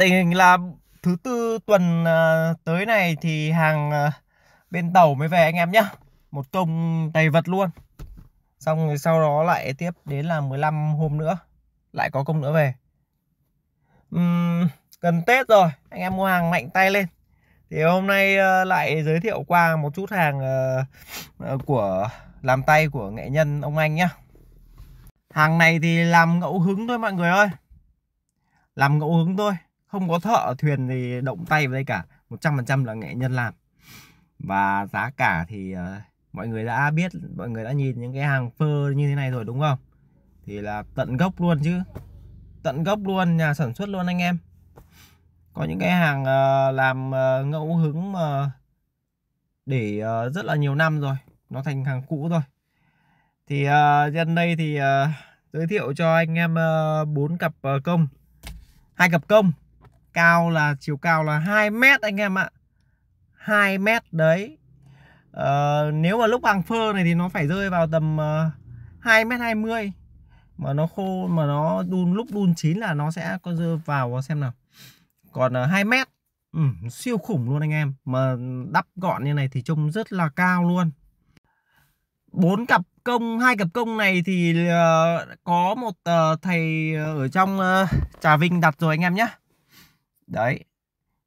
tình hình là thứ tư tuần à, tới này thì hàng à, bên tàu mới về anh em nhá một công tay vật luôn xong rồi sau đó lại tiếp đến là 15 hôm nữa lại có công nữa về uhm, tết rồi anh em mua hàng mạnh tay lên thì hôm nay à, lại giới thiệu qua một chút hàng của làm tay của nghệ nhân ông anh nhá hàng này thì làm ngẫu hứng thôi mọi người ơi làm ngẫu hứng thôi không có thợ thuyền thì động tay vào đây cả 100% là nghệ nhân làm và giá cả thì uh, mọi người đã biết mọi người đã nhìn những cái hàng phơ như thế này rồi đúng không thì là tận gốc luôn chứ tận gốc luôn nhà sản xuất luôn anh em có những cái hàng uh, làm uh, ngẫu hứng mà uh, để uh, rất là nhiều năm rồi nó thành hàng cũ rồi thì uh, dân đây thì uh, giới thiệu cho anh em bốn uh, cặp uh, công hai cặp công cao là chiều cao là 2 mét anh em ạ 2 mét đấy ờ, nếu mà lúc bằng phơ này thì nó phải rơi vào tầm uh, ờ, 2 mét 20 mà nó khô mà nó đun lúc đun chín là nó sẽ có rơi vào xem nào còn uh, ờ, 2 mét ừ, siêu khủng luôn anh em mà đắp gọn như này thì trông rất là cao luôn bốn cặp công hai cặp công này thì uh, có một uh, thầy ở trong uh, trà vinh đặt rồi anh em nhé đấy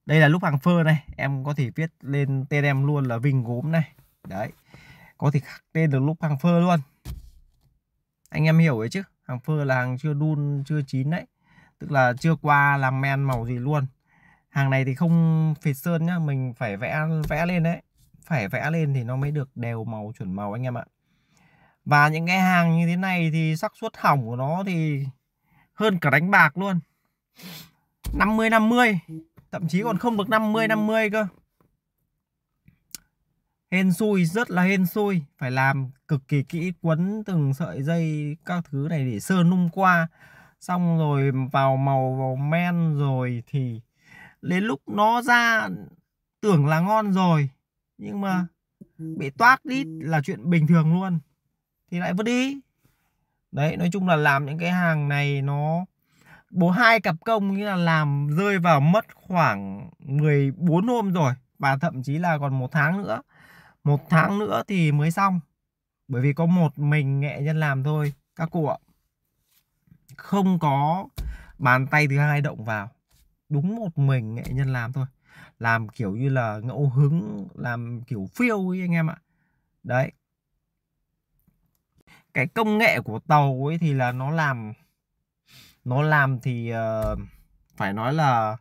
đây là lúc hàng phơ này em có thể viết lên tên em luôn là Vinh gốm này đấy có thể khắc tên được lúc hàng phơ luôn anh em hiểu ấy chứ hàng phơ là hàng chưa đun chưa chín đấy tức là chưa qua làm men màu gì luôn hàng này thì không phệt sơn nhá mình phải vẽ vẽ lên đấy phải vẽ lên thì nó mới được đều màu chuẩn màu anh em ạ và những cái hàng như thế này thì xác suất hỏng của nó thì hơn cả đánh bạc luôn 50 50 thậm chí còn không được 50 50 cơ hên xui rất là hên xui phải làm cực kỳ kỹ quấn từng sợi dây các thứ này để sơn nung qua xong rồi vào màu vào men rồi thì đến lúc nó ra tưởng là ngon rồi nhưng mà bị toát đít là chuyện bình thường luôn thì lại vứt đi đấy nói chung là làm những cái hàng này nó bố hai cặp công nghĩa là làm rơi vào mất khoảng 14 hôm rồi và thậm chí là còn một tháng nữa một tháng nữa thì mới xong bởi vì có một mình nghệ nhân làm thôi các cụ ạ không có bàn tay thứ hai động vào đúng một mình nghệ nhân làm thôi làm kiểu như là ngẫu hứng làm kiểu phiêu ấy anh em ạ đấy cái công nghệ của tàu ấy thì là nó làm nó làm thì uh, phải nói là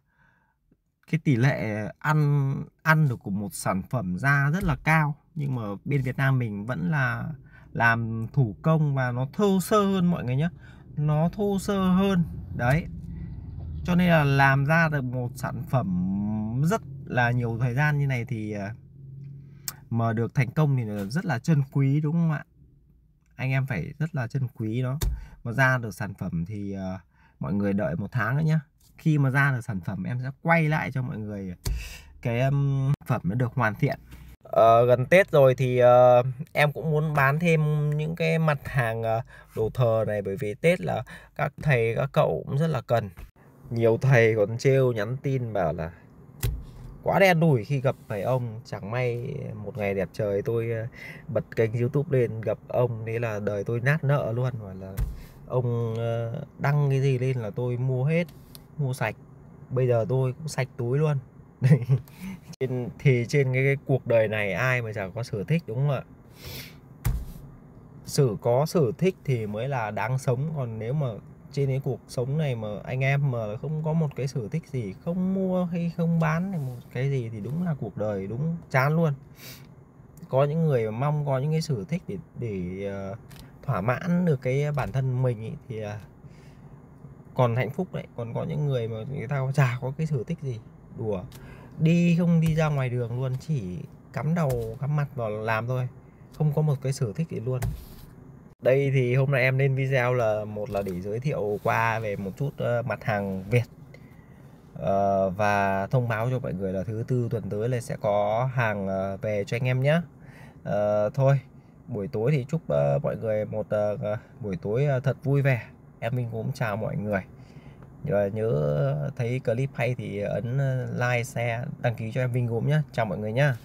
cái tỷ lệ ăn ăn được của một sản phẩm ra rất là cao nhưng mà bên Việt Nam mình vẫn là làm thủ công và nó thô sơ hơn mọi người nhé nó thô sơ hơn đấy cho nên là làm ra được một sản phẩm rất là nhiều thời gian như này thì ờ, mà được thành công thì rất là chân quý đúng không ạ anh em phải rất là chân quý đó mà ra được sản phẩm thì uh, mọi người đợi một tháng nữa nhé khi mà ra được sản phẩm em sẽ quay lại cho mọi người cái um, phẩm nó được hoàn thiện uh, gần Tết rồi thì uh, em cũng muốn bán thêm những cái mặt hàng uh, đồ thờ này bởi vì Tết là các thầy các cậu cũng rất là cần nhiều thầy còn trêu nhắn tin bảo là quá đen đủi khi gặp thầy ông chẳng may một ngày đẹp trời tôi bật kênh youtube lên gặp ông thế là đời tôi nát nợ luôn và là ông ờ, đăng cái gì lên là tôi mua hết mua sạch bây giờ tôi cũng sạch túi luôn trên thì trên cái, cái cuộc đời này ai mà chẳng có sở thích đúng không ạ sử có sở thích thì mới là đáng sống còn nếu mà trên cái cuộc sống này mà anh em mà không có một cái sở thích gì không mua hay không bán hay một cái gì thì đúng là cuộc đời đúng chán luôn có những người mà mong có những cái sở thích để để ờ, thỏa mãn được cái bản thân mình ý, thì à, còn hạnh phúc đấy còn có những người mà người ta chả có cái sở thích gì đùa đi không đi ra ngoài đường luôn chỉ cắm đầu cắm mặt vào làm thôi không có một cái sở thích gì luôn đây thì hôm nay em lên video là một là để giới thiệu qua về một chút ờ, mặt hàng Việt Uh, và thông báo cho mọi người là thứ tư tuần tới là sẽ có hàng uh, về cho anh em nhé uh, thôi buổi tối thì chúc uh, mọi người một uh, buổi tối uh, thật vui vẻ em minh cũng chào mọi người và nhớ thấy clip hay thì ấn like share đăng ký cho em Vinh Gốm nhé chào mọi người nhé